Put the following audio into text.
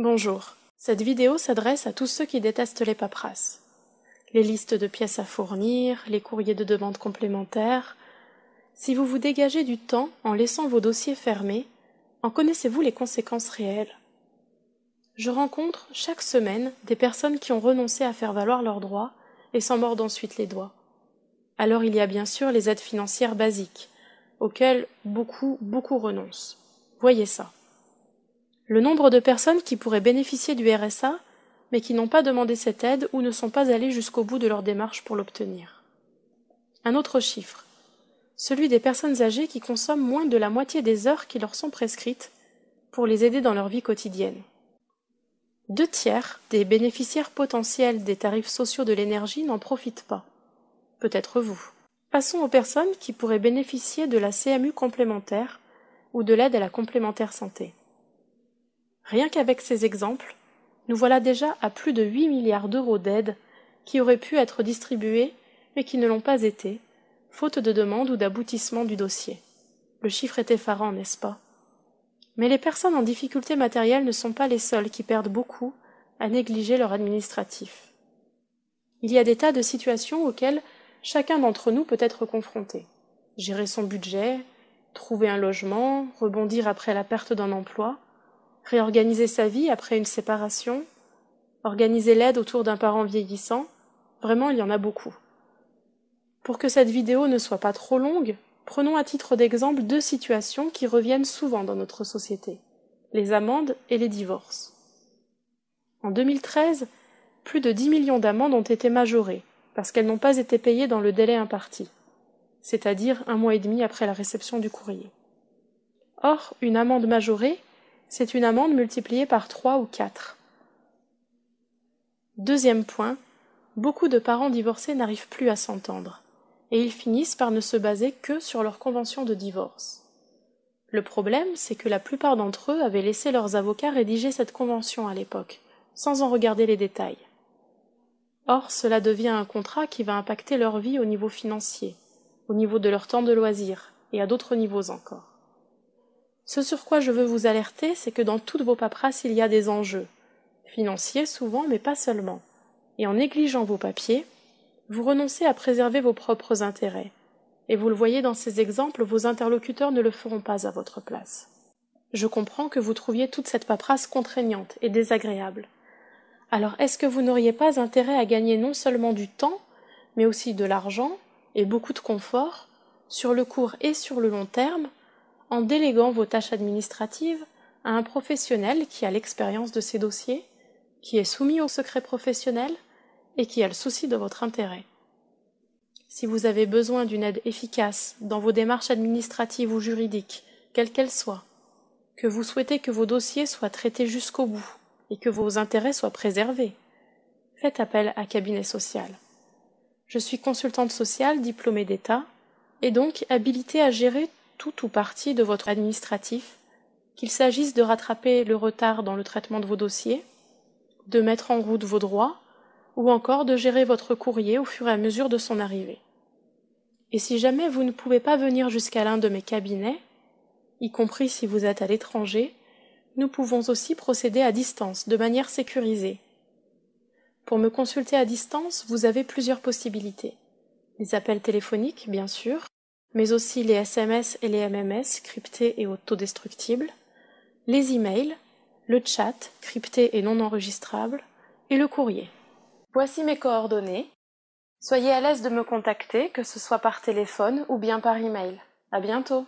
Bonjour. Cette vidéo s'adresse à tous ceux qui détestent les paperasses. Les listes de pièces à fournir, les courriers de demande complémentaires. Si vous vous dégagez du temps en laissant vos dossiers fermés, en connaissez-vous les conséquences réelles Je rencontre chaque semaine des personnes qui ont renoncé à faire valoir leurs droits et s'en mordent ensuite les doigts. Alors il y a bien sûr les aides financières basiques, auxquelles beaucoup, beaucoup renoncent. Voyez ça. Le nombre de personnes qui pourraient bénéficier du RSA, mais qui n'ont pas demandé cette aide ou ne sont pas allées jusqu'au bout de leur démarche pour l'obtenir. Un autre chiffre, celui des personnes âgées qui consomment moins de la moitié des heures qui leur sont prescrites pour les aider dans leur vie quotidienne. Deux tiers des bénéficiaires potentiels des tarifs sociaux de l'énergie n'en profitent pas. Peut-être vous. Passons aux personnes qui pourraient bénéficier de la CMU complémentaire ou de l'aide à la complémentaire santé. Rien qu'avec ces exemples, nous voilà déjà à plus de 8 milliards d'euros d'aides qui auraient pu être distribuées mais qui ne l'ont pas été, faute de demande ou d'aboutissement du dossier. Le chiffre est effarant, n'est-ce pas Mais les personnes en difficulté matérielle ne sont pas les seules qui perdent beaucoup à négliger leur administratif. Il y a des tas de situations auxquelles chacun d'entre nous peut être confronté. Gérer son budget, trouver un logement, rebondir après la perte d'un emploi, réorganiser sa vie après une séparation, organiser l'aide autour d'un parent vieillissant, vraiment il y en a beaucoup. Pour que cette vidéo ne soit pas trop longue, prenons à titre d'exemple deux situations qui reviennent souvent dans notre société, les amendes et les divorces. En 2013, plus de 10 millions d'amendes ont été majorées, parce qu'elles n'ont pas été payées dans le délai imparti, c'est-à-dire un mois et demi après la réception du courrier. Or, une amende majorée, c'est une amende multipliée par trois ou quatre. Deuxième point, beaucoup de parents divorcés n'arrivent plus à s'entendre, et ils finissent par ne se baser que sur leur convention de divorce. Le problème, c'est que la plupart d'entre eux avaient laissé leurs avocats rédiger cette convention à l'époque, sans en regarder les détails. Or, cela devient un contrat qui va impacter leur vie au niveau financier, au niveau de leur temps de loisir, et à d'autres niveaux encore. Ce sur quoi je veux vous alerter, c'est que dans toutes vos paperasses, il y a des enjeux, financiers souvent, mais pas seulement. Et en négligeant vos papiers, vous renoncez à préserver vos propres intérêts. Et vous le voyez dans ces exemples, vos interlocuteurs ne le feront pas à votre place. Je comprends que vous trouviez toute cette paperasse contraignante et désagréable. Alors est-ce que vous n'auriez pas intérêt à gagner non seulement du temps, mais aussi de l'argent et beaucoup de confort, sur le court et sur le long terme, en déléguant vos tâches administratives à un professionnel qui a l'expérience de ces dossiers, qui est soumis au secret professionnel et qui a le souci de votre intérêt. Si vous avez besoin d'une aide efficace dans vos démarches administratives ou juridiques, quelles qu'elles soient, que vous souhaitez que vos dossiers soient traités jusqu'au bout et que vos intérêts soient préservés, faites appel à Cabinet Social. Je suis consultante sociale diplômée d'État et donc habilitée à gérer tout ou partie de votre administratif, qu'il s'agisse de rattraper le retard dans le traitement de vos dossiers, de mettre en route vos droits, ou encore de gérer votre courrier au fur et à mesure de son arrivée. Et si jamais vous ne pouvez pas venir jusqu'à l'un de mes cabinets, y compris si vous êtes à l'étranger, nous pouvons aussi procéder à distance, de manière sécurisée. Pour me consulter à distance, vous avez plusieurs possibilités. Les appels téléphoniques, bien sûr, mais aussi les SMS et les MMS cryptés et autodestructibles, les emails, le chat crypté et non enregistrable, et le courrier. Voici mes coordonnées. Soyez à l'aise de me contacter, que ce soit par téléphone ou bien par email. À bientôt!